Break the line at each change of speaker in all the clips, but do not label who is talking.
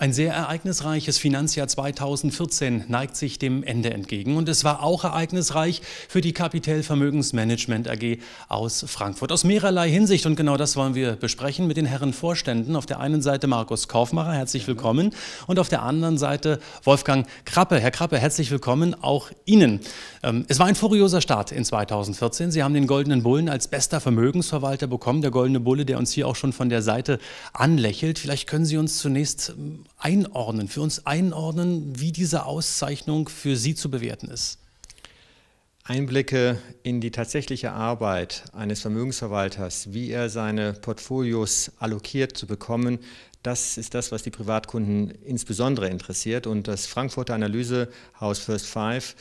Ein sehr ereignisreiches Finanzjahr 2014 neigt sich dem Ende entgegen und es war auch ereignisreich für die Kapitel Vermögensmanagement AG aus Frankfurt aus mehrerlei Hinsicht und genau das wollen wir besprechen mit den Herren Vorständen. Auf der einen Seite Markus Kaufmacher, herzlich willkommen und auf der anderen Seite Wolfgang Krappe. Herr Krappe, herzlich willkommen auch Ihnen. Ähm, es war ein furioser Start in 2014. Sie haben den Goldenen Bullen als bester Vermögensverwalter bekommen, der Goldene Bulle, der uns hier auch schon von der Seite anlächelt. Vielleicht können Sie uns zunächst ähm, einordnen, für uns einordnen, wie diese Auszeichnung für Sie zu bewerten
ist? Einblicke in die tatsächliche Arbeit eines Vermögensverwalters, wie er seine Portfolios allokiert zu bekommen, das ist das, was die Privatkunden insbesondere interessiert. Und das Frankfurter Analysehaus First Five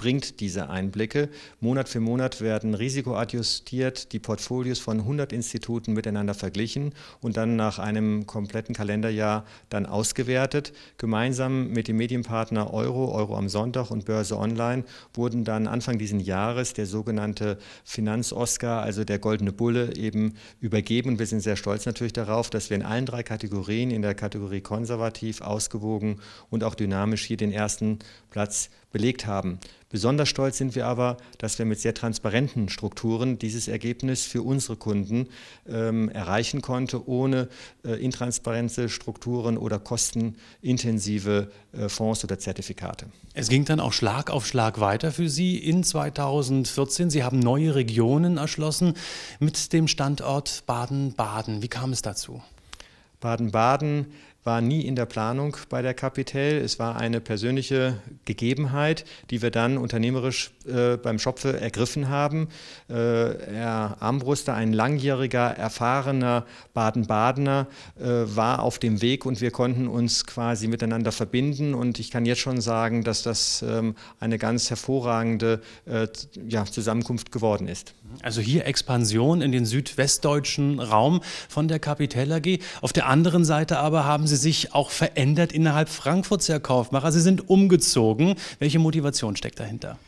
bringt diese Einblicke. Monat für Monat werden risikoadjustiert die Portfolios von 100 Instituten miteinander verglichen und dann nach einem kompletten Kalenderjahr dann ausgewertet. Gemeinsam mit dem Medienpartner Euro, Euro am Sonntag und Börse Online wurden dann Anfang dieses Jahres der sogenannte Finanz-Oscar, also der goldene Bulle, eben übergeben. Und wir sind sehr stolz natürlich darauf, dass wir in allen drei Kategorien, in der Kategorie konservativ, ausgewogen und auch dynamisch hier den ersten Platz belegt haben. Besonders stolz sind wir aber, dass wir mit sehr transparenten Strukturen dieses Ergebnis für unsere Kunden ähm, erreichen konnte, ohne äh, intransparente Strukturen oder kostenintensive äh, Fonds oder Zertifikate.
Es ging dann auch Schlag auf Schlag weiter für Sie in 2014. Sie haben neue Regionen erschlossen
mit dem Standort Baden-Baden. Wie kam es dazu? Baden-Baden war nie in der Planung bei der Capitel. Es war eine persönliche Gegebenheit, die wir dann unternehmerisch äh, beim Schopfe ergriffen haben. Äh, Herr Armbruster, ein langjähriger, erfahrener Baden-Badener, äh, war auf dem Weg und wir konnten uns quasi miteinander verbinden. Und ich kann jetzt schon sagen, dass das ähm, eine ganz hervorragende äh, ja, Zusammenkunft geworden ist. Also hier Expansion
in den südwestdeutschen Raum von der Capitel AG. Auf der anderen Seite aber haben Sie sich auch verändert innerhalb Frankfurts, Herr Kaufmacher. Sie sind umgezogen. Welche Motivation
steckt dahinter?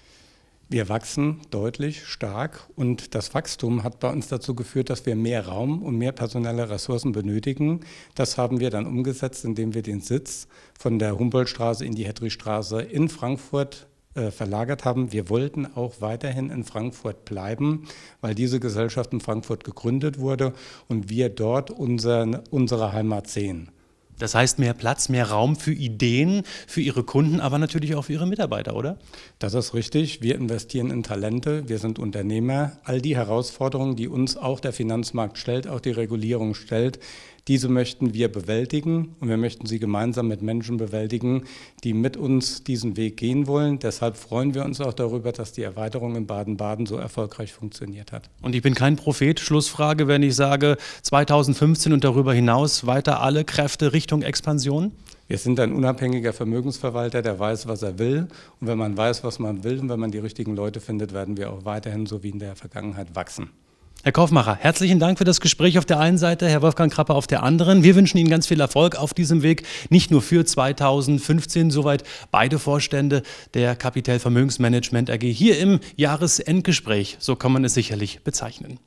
Wir wachsen deutlich, stark und das Wachstum hat bei uns dazu geführt, dass wir mehr Raum und mehr personelle Ressourcen benötigen. Das haben wir dann umgesetzt, indem wir den Sitz von der Humboldtstraße in die Hedrichstraße in Frankfurt äh, verlagert haben. Wir wollten auch weiterhin in Frankfurt bleiben, weil diese Gesellschaft in Frankfurt gegründet wurde und wir dort unseren, unsere Heimat sehen.
Das heißt, mehr Platz, mehr Raum für Ideen, für Ihre Kunden, aber natürlich auch für Ihre Mitarbeiter, oder?
Das ist richtig. Wir investieren in Talente, wir sind Unternehmer. All die Herausforderungen, die uns auch der Finanzmarkt stellt, auch die Regulierung stellt, diese möchten wir bewältigen und wir möchten sie gemeinsam mit Menschen bewältigen, die mit uns diesen Weg gehen wollen. Deshalb freuen wir uns auch darüber, dass die Erweiterung in Baden-Baden so erfolgreich funktioniert hat.
Und ich bin kein Prophet, Schlussfrage, wenn ich sage, 2015 und darüber hinaus weiter alle Kräfte Richtung Expansion?
Wir sind ein unabhängiger Vermögensverwalter, der weiß, was er will. Und wenn man weiß, was man will und wenn man die richtigen Leute findet, werden wir auch weiterhin, so wie in der Vergangenheit, wachsen.
Herr Kaufmacher, herzlichen Dank für das Gespräch auf der einen Seite, Herr Wolfgang Krapper auf der anderen. Wir wünschen Ihnen ganz viel Erfolg auf diesem Weg, nicht nur für 2015, soweit beide Vorstände der Kapitel AG hier im Jahresendgespräch, so kann man es sicherlich bezeichnen.